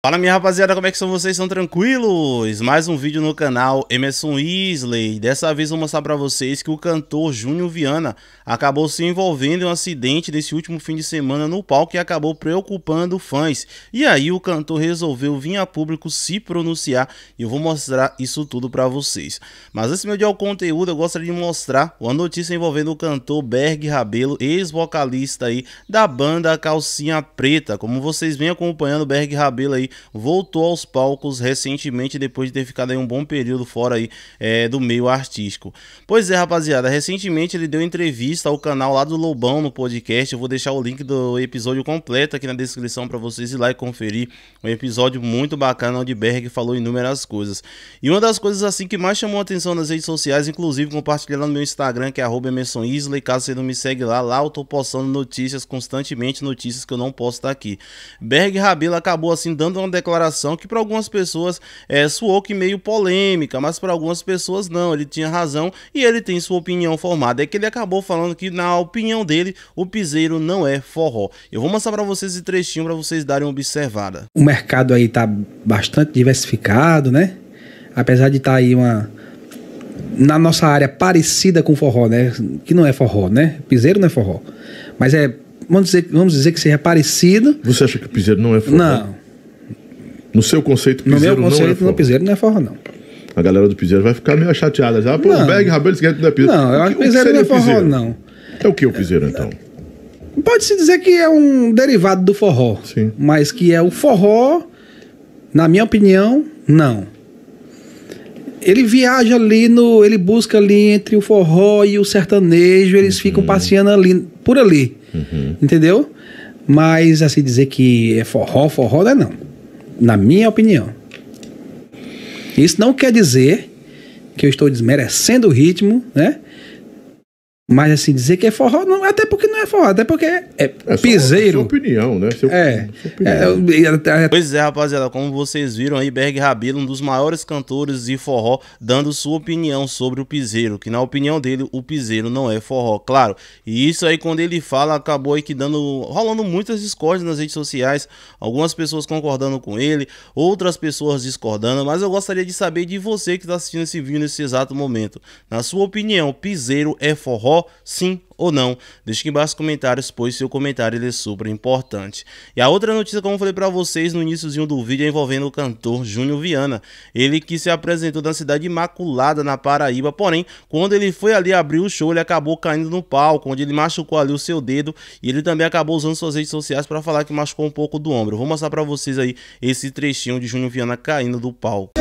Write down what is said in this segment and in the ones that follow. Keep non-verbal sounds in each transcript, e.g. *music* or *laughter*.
Fala minha rapaziada, como é que são vocês? São tranquilos? Mais um vídeo no canal Emerson Weasley. Dessa vez vou mostrar pra vocês que o cantor Júnior Viana acabou se envolvendo em um acidente nesse último fim de semana no palco e acabou preocupando fãs. E aí o cantor resolveu vir a público se pronunciar e eu vou mostrar isso tudo pra vocês. Mas antes de o conteúdo, eu gostaria de mostrar uma notícia envolvendo o cantor Berg Rabelo, ex-vocalista aí da banda Calcinha Preta. Como vocês vêm acompanhando, Berg Rabelo aí voltou aos palcos recentemente, depois de ter ficado aí um bom período fora aí é, do meio artístico. Pois é, rapaziada, recentemente ele deu entrevista ao canal lá do Lobão no podcast. Eu vou deixar o link do episódio completo aqui na descrição para vocês ir lá e conferir. Um episódio muito bacana onde Berg falou inúmeras coisas. E uma das coisas assim que mais chamou atenção nas redes sociais, inclusive compartilhei lá no meu Instagram, que é @emersonisley, caso você não me segue lá, lá eu tô postando notícias constantemente, notícias que eu não posso estar aqui. Berg Rabelo acabou assim dando dando uma declaração que para algumas pessoas é, soou que meio polêmica, mas para algumas pessoas não. Ele tinha razão e ele tem sua opinião formada. É que ele acabou falando que, na opinião dele, o piseiro não é forró. Eu vou mostrar para vocês esse trechinho para vocês darem uma observada. O mercado aí tá bastante diversificado, né? Apesar de estar tá aí uma na nossa área parecida com forró, né? Que não é forró, né? Piseiro não é forró. Mas é. Vamos dizer, vamos dizer que seja parecido. Você acha que piseiro não é forró? Não. No seu conceito, piseiro não é No meu conceito, não é piseiro não é forró, não. A galera do piseiro vai ficar meio chateada já. Pô, não. Berg, Rabelo, não da é piseiro. Não, eu acho que piseiro não é forró, piseiro? não. É o que o piseiro, então? Pode-se dizer que é um derivado do forró. Sim. Mas que é o forró, na minha opinião, não. Ele viaja ali no. Ele busca ali entre o forró e o sertanejo, eles uhum. ficam passeando ali, por ali. Uhum. Entendeu? Mas assim dizer que é forró, forró não é não na minha opinião. Isso não quer dizer que eu estou desmerecendo o ritmo, né? Mas assim, dizer que é forró, não, até porque não é forró, até porque é, é, é piseiro. Sua, sua opinião, né? Seu, é. Opinião. é pois é, rapaziada, como vocês viram aí, Berg Rabelo, um dos maiores cantores de forró, dando sua opinião sobre o piseiro, que na opinião dele, o piseiro não é forró, claro. E isso aí, quando ele fala, acabou aí que dando, rolando muitas discórdias nas redes sociais, algumas pessoas concordando com ele, outras pessoas discordando, mas eu gostaria de saber de você que está assistindo esse vídeo nesse exato momento. Na sua opinião, piseiro é forró? sim ou não. Deixe aqui embaixo nos comentários, pois seu comentário ele é super importante. E a outra notícia, como eu falei para vocês no iníciozinho do vídeo, é envolvendo o cantor Júnior Viana. Ele que se apresentou na cidade Imaculada, na Paraíba, porém, quando ele foi ali abrir o show, ele acabou caindo no palco, onde ele machucou ali o seu dedo e ele também acabou usando suas redes sociais para falar que machucou um pouco do ombro. Vou mostrar para vocês aí esse trechinho de Júnior Viana caindo do palco.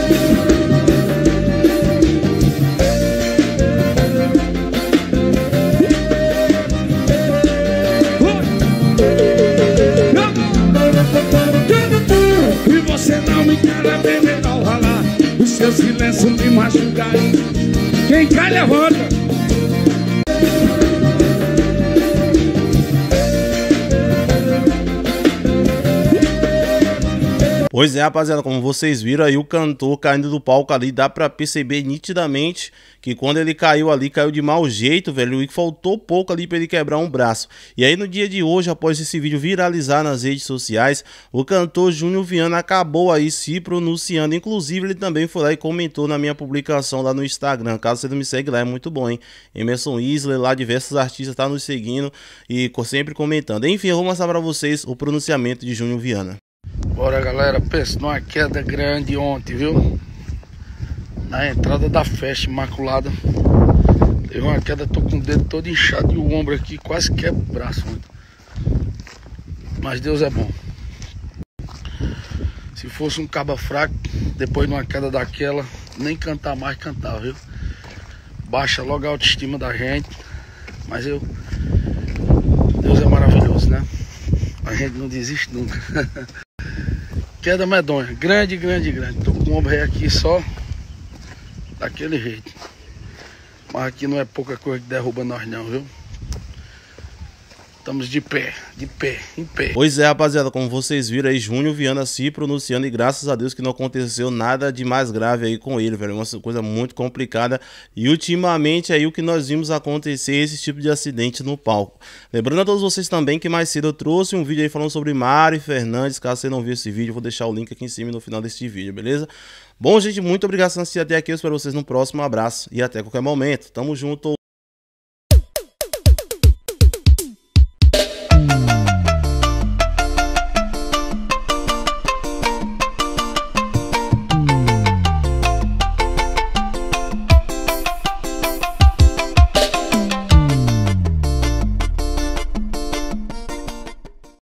Pois é, rapaziada, como vocês viram aí, o cantor caindo do palco ali, dá pra perceber nitidamente que quando ele caiu ali, caiu de mau jeito, velho, e faltou pouco ali pra ele quebrar um braço. E aí no dia de hoje, após esse vídeo viralizar nas redes sociais, o cantor Júnior Viana acabou aí se pronunciando, inclusive ele também foi lá e comentou na minha publicação lá no Instagram, caso você não me segue lá, é muito bom, hein? Emerson Isler, lá diversos artistas tá nos seguindo e sempre comentando. Enfim, eu vou mostrar pra vocês o pronunciamento de Júnior Viana. Bora galera, pensa numa queda grande ontem, viu? Na entrada da festa imaculada. Teve uma queda, tô com o dedo todo inchado e o ombro aqui quase quebra é o braço. Mano. Mas Deus é bom. Se fosse um caba fraco, depois de uma queda daquela, nem cantar mais cantar, viu? Baixa logo a autoestima da gente. Mas eu. Deus é maravilhoso, né? A gente não desiste nunca. *laughs* Queda medonha. Grande, grande, grande. Tô com o ombro aqui só daquele jeito. Mas aqui não é pouca coisa que derruba nós não, viu? Estamos de pé, de pé, em pé. Pois é, rapaziada, como vocês viram aí, Júnior Viana se pronunciando e graças a Deus que não aconteceu nada de mais grave aí com ele, velho. É uma coisa muito complicada. E ultimamente aí o que nós vimos acontecer é esse tipo de acidente no palco. Lembrando a todos vocês também que mais cedo eu trouxe um vídeo aí falando sobre Mário Fernandes. Caso você não viu esse vídeo, vou deixar o link aqui em cima no final deste vídeo, beleza? Bom, gente, muito obrigado por assistir até aqui. Eu espero vocês no próximo. Um abraço e até qualquer momento. Tamo junto.